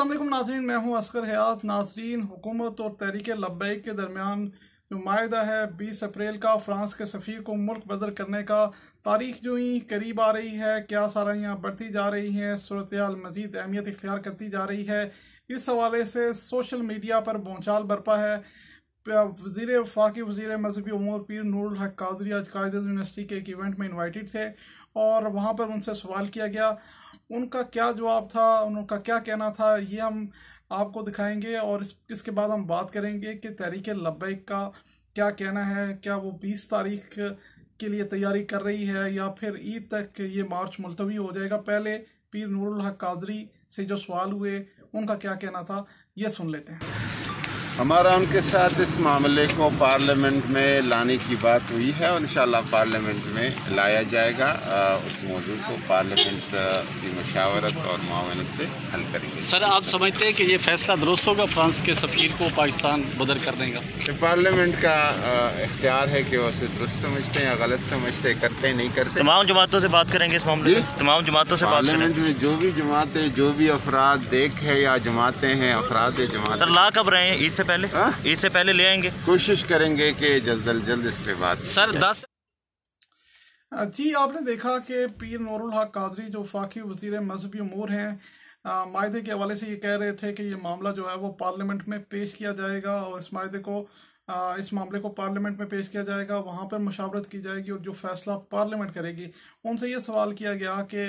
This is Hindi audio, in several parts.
असलम नाजरीन मैं हूँ असकर हयात नाजरीन हुकूमत और तहरीक लबैक के दरमियान जो माहा है बीस अप्रैल का फ्रांस के सफ़ी को मुल्क बदर करने का तारीख जो ही करीब आ रही है क्या सारियाँ बढ़ती जा रही हैं सूरत मजीद अहमियत इख्तियार करती जा रही है इस हवाले से सोशल मीडिया पर बोचाल बरपा है वजीर वफाकी वजीर मजहबी उमूर पीर नूर हक कादरी आज कायद यूनिवर्सिटी के एक इवेंट में इन्वाइट थे और वहाँ पर उनसे सवाल किया गया उनका क्या जवाब था उनका क्या कहना था ये हम आपको दिखाएंगे और इस, इसके बाद हम बात करेंगे कि तहरीक लबैक का क्या कहना है क्या वो बीस तारीख के लिए तैयारी कर रही है या फिर ईद तक ये मार्च मुलतवी हो जाएगा पहले पीर नूरुल हक कादरी से जो सवाल हुए उनका क्या कहना था ये सुन लेते हैं हमारा उनके साथ इस मामले को पार्लियामेंट में लाने की बात हुई है और इन पार्लियामेंट में लाया जाएगा उस मौजू को पार्लियामेंट की मशावरत और मावनत से हल करेंगे सर आप समझते हैं कि ये फैसला दुरुस्त होगा फ्रांस के सफ़ीर को पाकिस्तान बदल कर देगा तो पार्लियामेंट का इख्तियार है कि उसे दुरुस्त समझते हैं या गलत समझते हैं करते हैं नहीं करते तमाम जमातों से बात करेंगे इस मामले तमाम जमातों से पार्लियामेंट में जो भी जमातें जो भी अफराद देख है या जमातें हैं अफराद जमात सर ला कब रहे हैं इससे पहले हाँ? ईद से पहले ले आएंगे कोशिश करेंगे कि जल्द अज जल्द इस पे बात सर दस जी आपने देखा कि पीर नूरुल हक कादरी जो फाकी वजीर मजहबी अमूर हैं माहे के हवाले से ये कह रहे थे कि ये मामला जो है वो पार्लियामेंट में पेश किया जाएगा और इस माहे को आ, इस मामले को पार्लियामेंट में पेश किया जाएगा वहाँ पर मशावरत की जाएगी और जो फैसला पार्लियामेंट करेगी उनसे ये सवाल किया गया कि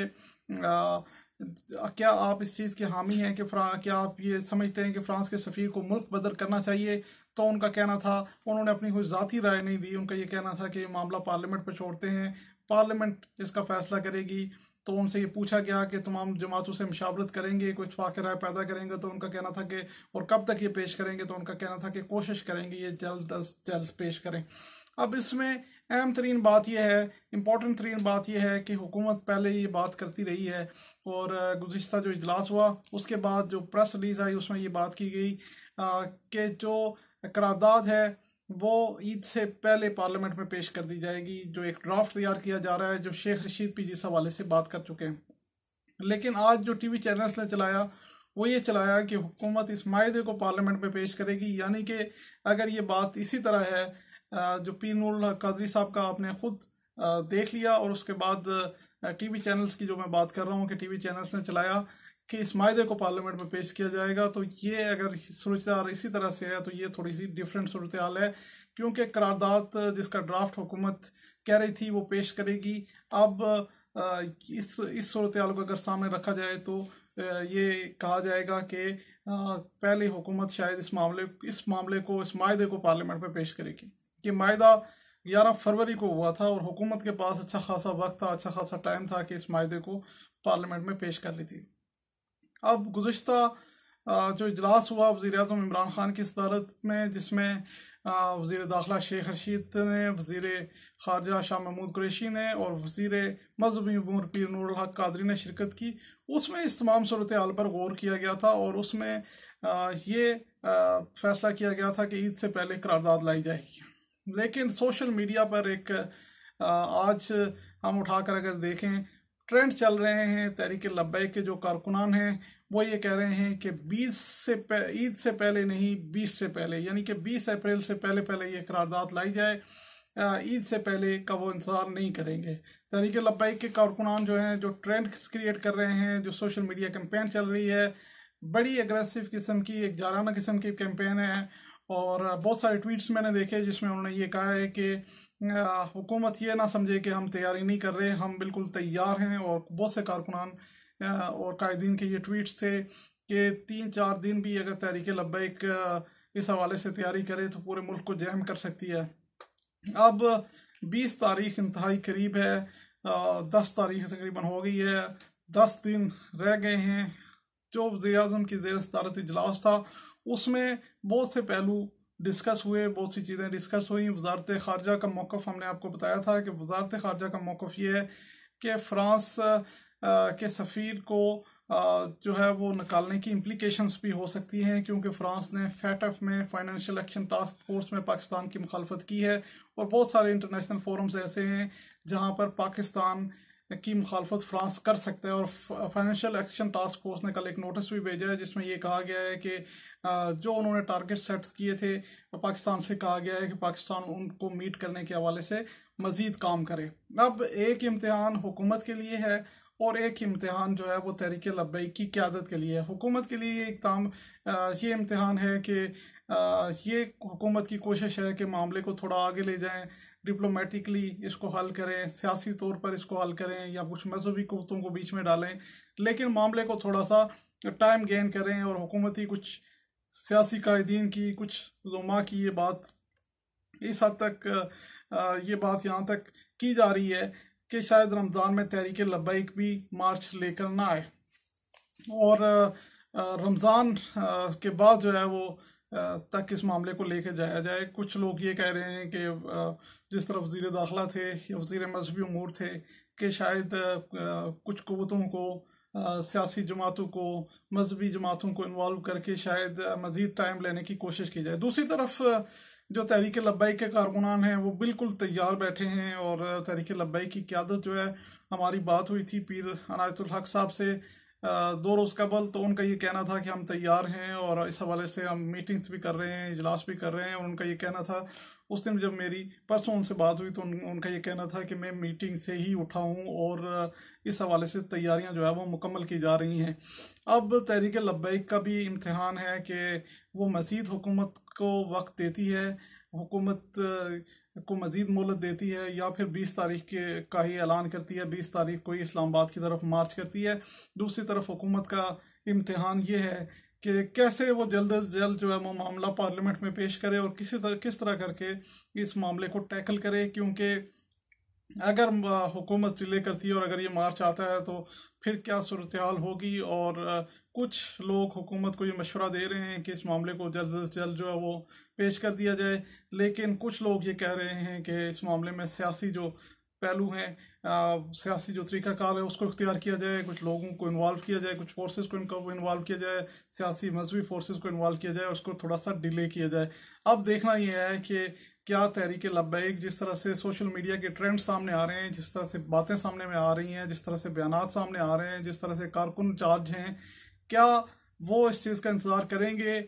क्या आप इस चीज़ के हामी हैं कि फ्रा क्या आप ये समझते हैं कि फ्रांस के सफ़ी को मुल्क बदर करना चाहिए तो उनका कहना था उन्होंने अपनी कोई ज़ाती राय नहीं दी उनका ये कहना था कि ये मामला पार्लियामेंट पर छोड़ते हैं पार्लियामेंट इसका फैसला करेगी तो उनसे ये पूछा गया कि तमाम जमातों से मुशावरत करेंगे कोई इतफाक़ राय पैदा करेंगे तो उनका कहना था कि और कब तक ये पेश करेंगे तो उनका कहना था कि कोशिश करेंगे ये जल्द अज जल्द पेश करें अब इसमें अहम तरीन बात यह है इम्पोर्टेंट तरीन बात यह है कि हुकूमत पहले ये बात करती रही है और गुज्त जो इजलास हुआ उसके बाद जो प्रेस रिलीज़ आई उसमें ये बात की गई कि जो करारदाद है वो ईद से पहले पार्लियामेंट में पेश कर दी जाएगी जो एक ड्राफ्ट तैयार किया जा रहा है जो शेख रशीद पी जिस हवाले से बात कर चुके हैं लेकिन आज जो टी वी चैनल्स ने चलाया वो ये चलाया कि हुकूमत इस माहे को पार्लियामेंट में पेश करेगी यानी कि अगर ये बात इसी तरह है जो नूर कादरी साहब का आपने खुद देख लिया और उसके बाद टीवी चैनल्स की जो मैं बात कर रहा हूँ कि टीवी चैनल्स ने चलाया कि इस माहे को पार्लियामेंट में पेश किया जाएगा तो ये अगर सूरत इसी तरह से है तो ये थोड़ी सी डिफरेंट सूरत हाल है क्योंकि करारदाद जिसका ड्राफ्ट हुकूमत कह रही थी वो पेश करेगी अब इस इस सूरत हाल को अगर सामने रखा जाए तो ये कहा जाएगा कि पहले हुकूमत शायद इस मामले इस मामले को इस माहे को पार्लियामेंट में पेश करेगी कि माहा ग्यारह फरवरी को हुआ था और हुकूमत के पास अच्छा खासा वक्त था अच्छा खासा टाइम था कि इस माहे को पार्लियामेंट में पेश कर ली थी अब गुज्त जो इजलास हुआ वजी अजम इमरान खान की सदारत में जिसमें वजीर दाखिला शेख रशीद ने वज़ी खारजा शाह महमूद कुरेशी ने और वजीर मजहबी उमूर पीर नूर हक कादरी ने शिरकत की उसमें इस तमाम सूरत हाल पर गौर किया गया था और उसमें ये फैसला किया गया था कि ईद से पहले करारदादा लाई जाएगी लेकिन सोशल मीडिया पर एक आज हम उठाकर अगर देखें ट्रेंड चल रहे हैं तहरीक लब्बैक के जो कारकुनान हैं वो ये कह रहे हैं कि 20 से ईद से पहले नहीं 20 से पहले यानी कि 20 अप्रैल से पहले पहले ये करारदाद लाई जाए ईद से पहले का वो इंतज़ार नहीं करेंगे तहरीक लब्बैक के कारकुनान जो हैं जो ट्रेंड क्रिएट कर रहे हैं जो सोशल मीडिया कैंपेन चल रही है बड़ी एग्रेसिव किस्म की एक जाराना किस्म की कैंपेन है और बहुत सारे ट्वीट्स मैंने देखे जिसमें उन्होंने ये कहा है कि हुकूमत ये ना समझे कि हम तैयारी नहीं कर रहे हम बिल्कुल तैयार हैं और बहुत से कारकुनान और कायदीन के ये ट्वीट्स थे कि तीन चार दिन भी अगर तहरीक लब्बैक इस हवाले से तैयारी करे तो पूरे मुल्क को जैम कर सकती है अब बीस तारीख इंतहाई करीब है दस तारीख तकरीबन हो गई है दस दिन रह गए हैं जो वजी अजम की जेर सदारत इजलास था उसमें बहुत से पहलू डिस्कस हुए बहुत सी चीज़ें डिस्कस हुई वजारत खारजा का मौक़ हमने आपको बताया था कि वजारत खारजा का मौक़ ये है कि फ्रांस के सफ़ीर को जो है वो निकालने की इम्प्लीकेशनस भी हो सकती हैं क्योंकि फ्रांस ने फैटफ में फाइनेंशियल एक्शन टास्क फोर्स में पाकिस्तान की मुखालफत की है और बहुत सारे इंटरनेशनल फोरम्स ऐसे हैं जहां पर पाकिस्तान की मुखालफत फ्रांस कर सकता है और फाइनेंशियल एक्शन टास्क फोर्स ने कल एक नोटिस भी भेजा है जिसमें ये कहा गया है कि जो उन्होंने टारगेट सेट किए थे पाकिस्तान से कहा गया है कि पाकिस्तान उनको मीट करने के हवाले से मज़ीद काम करे अब एक इम्तहान हुकूमत के लिए है और एक इम्तहान जो है वो तहरीक लब्बई की क्यादत के लिए है हुकूमत के लिए एक ताम ये इम्तहान है कि ये हुकूमत की कोशिश है कि मामले को थोड़ा आगे ले जाएं डिप्लोमेटिकली इसको हल करें सियासी तौर पर इसको हल करें या कुछ मजहबी कुतों को बीच में डालें लेकिन मामले को थोड़ा सा टाइम गेन करें और हुकूमती कुछ सियासी कायदीन की कुछ जुमा की ये बात इस हद तक ये बात यहाँ तक की जा रही है कि शायद रमज़ान में तहरीक लबैक भी मार्च लेकर ना आए और रमज़ान के बाद जो है वो तक इस मामले को लेके जाया जाए कुछ लोग ये कह रहे हैं कि जिस तरह वजीर दाखिला थे या वजीर मजहबी उमूर थे कि शायद कुछ कवतों को सियासी जमातों को मजहबी जमातों को इन्वॉल्व करके शायद मज़ीद टाइम लेने की कोशिश की जाए दूसरी तरफ जो तहरीक लब्बाई के कारकुनान हैं वो बिल्कुल तैयार बैठे हैं और तहरीक लब्बाई की क्यादत जो है हमारी बात हुई थी पीर अनायतुल हक साहब से दो रोज़ कबल तो उनका ये कहना था कि हम तैयार हैं और इस हवाले से हम मीटिंग्स भी कर रहे हैं इजलास भी कर रहे हैं और उनका ये कहना था उस दिन जब मेरी परसों उनसे बात हुई तो उन, उनका ये कहना था कि मैं मीटिंग से ही उठा हूँ और इस हवाले से तैयारियां जो है वो मुकम्मल की जा रही हैं अब तहरीक लब्बैक का भी इम्तहान है कि वो मजीद हुकूमत को वक्त देती है हुकूमत को मज़ीद मोहलत देती है या फिर बीस तारीख के का ही ऐलान करती है बीस तारीख को ही इस्लामाबाद की तरफ मार्च करती है दूसरी तरफ हुकूमत का इम्तहान ये है कि कैसे वो जल्द अज जल्द जो है वो मामला पार्लियामेंट में पेश करे और किसी तरह किस तरह करके इस मामले को टैकल करे क्योंकि अगर हुकूमत डिले करती है और अगर ये मार्च आता है तो फिर क्या सूरत हाल होगी और कुछ लोग हुकूमत को ये मशवरा दे रहे हैं कि इस मामले को जल्द अज जल्द जो है वो पेश कर दिया जाए लेकिन कुछ लोग ये कह रहे हैं कि इस मामले में सियासी जो पहलू हैं सियासी जो तरीक़ाकार है उसको इख्तियार किया जाए कुछ लोगों को इन्वॉल्व किया जाए कुछ फोर्सेस को इनको इन्वॉल्व किया जाए सियासी मजहबी फोर्सेस को इन्वॉल्व किया जाए उसको थोड़ा सा डिले किया जाए अब देखना यह है कि क्या तहरीक लब्बैक जिस तरह से सोशल मीडिया के ट्रेंड सामने आ रहे हैं जिस तरह से बातें सामने में आ रही हैं जिस तरह से बयान सामने आ रहे हैं जिस तरह से कारकुन चार्ज हैं क्या वो इस चीज़ का इंतज़ार करेंगे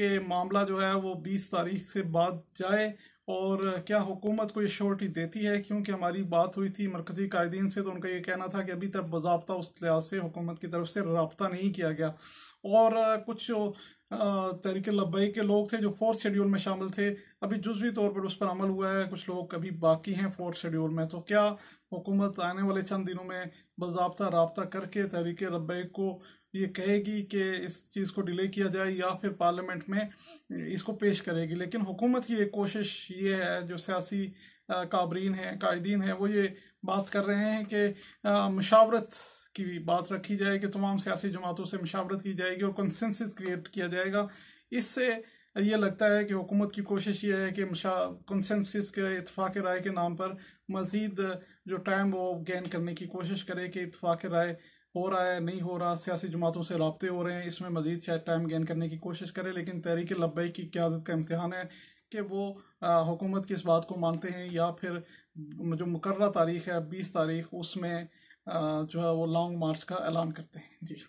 कि मामला जो है वो बीस तारीख से बाद जाए और क्या हुकूमत को ये श्योरिटी देती है क्योंकि हमारी बात हुई थी मरकज़ी कायदीन से तो उनका ये कहना था कि अभी तक बाबा उस लिहाज से हुकूमत की तरफ से रबता नहीं किया गया और कुछ तहरीक लबई के लोग थे जो फोर्थ शेड्यूल में शामिल थे अभी जुजवी तौर पर उस पर अमल हुआ है कुछ लोग अभी बाकी हैं फोर्थ शेड्यूल में तो क्या हुकूमत आने वाले चंद दिनों में बाबा रबता करके तहरीक लबई को ये कहेगी कि इस चीज़ को डिले किया जाए या फिर पार्लियामेंट में इसको पेश करेगी लेकिन हुकूमत की एक कोशिश ये है जो सियासी काबरीन हैं कायदीन हैं वो ये बात कर रहे हैं कि मशावरत की बात रखी जाए कि तमाम सियासी जमातों से मशावरत की जाएगी और कंसेंस क्रिएट किया जाएगा इससे ये लगता है कि हुकूमत की कोशिश ये है कि कंसेंसस के इतफाक़ राय के नाम पर मज़ीद जो टाइम वो गेन करने की कोशिश करे कि इतफाक़ राय हो रहा है नहीं हो रहा सियासी जमातों से रबते हो रहे हैं इसमें मज़ीद शायद टाइम गेन करने की कोशिश करे लेकिन तहरीक लबई की क्यादत का इम्तहान है कि वो हुकूमत की इस बात को मानते हैं या फिर जो मुकर्रा तारीख है बीस तारीख उसमें जो है वो लॉन्ग मार्च का ऐलान करते हैं जी